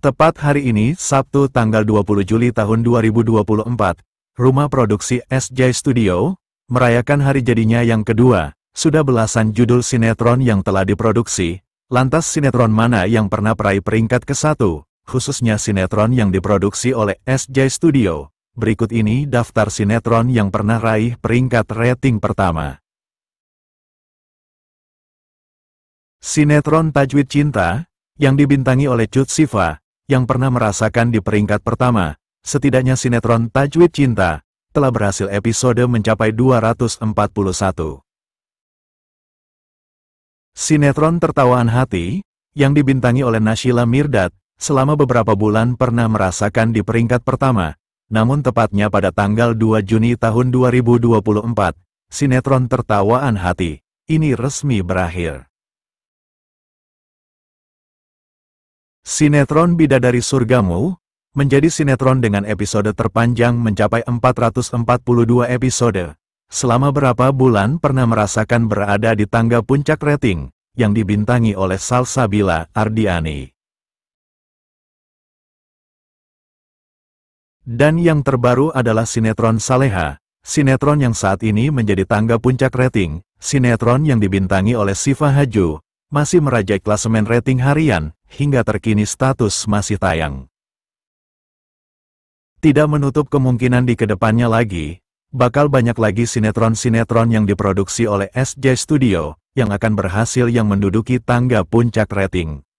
Tepat hari ini, Sabtu tanggal 20 Juli tahun 2024, rumah produksi SJ Studio, merayakan hari jadinya yang kedua, sudah belasan judul sinetron yang telah diproduksi, lantas sinetron mana yang pernah peraih peringkat ke-1, khususnya sinetron yang diproduksi oleh SJ Studio. Berikut ini daftar sinetron yang pernah raih peringkat rating pertama. Sinetron Tajwid Cinta, yang dibintangi oleh Cut Siva, yang pernah merasakan di peringkat pertama, setidaknya sinetron Tajwid Cinta, telah berhasil episode mencapai 241. Sinetron Tertawaan Hati, yang dibintangi oleh Nashila Mirdad, selama beberapa bulan pernah merasakan di peringkat pertama, namun tepatnya pada tanggal 2 Juni tahun 2024, sinetron Tertawaan Hati, ini resmi berakhir. Sinetron Bidadari Surgamu, menjadi sinetron dengan episode terpanjang mencapai 442 episode. Selama berapa bulan pernah merasakan berada di tangga puncak rating, yang dibintangi oleh Salsabila Ardiani. Dan yang terbaru adalah sinetron Saleha, sinetron yang saat ini menjadi tangga puncak rating, sinetron yang dibintangi oleh Siva Haju, masih merajai klasemen rating harian, hingga terkini status masih tayang. Tidak menutup kemungkinan di kedepannya lagi, bakal banyak lagi sinetron-sinetron yang diproduksi oleh SJ Studio, yang akan berhasil yang menduduki tangga puncak rating.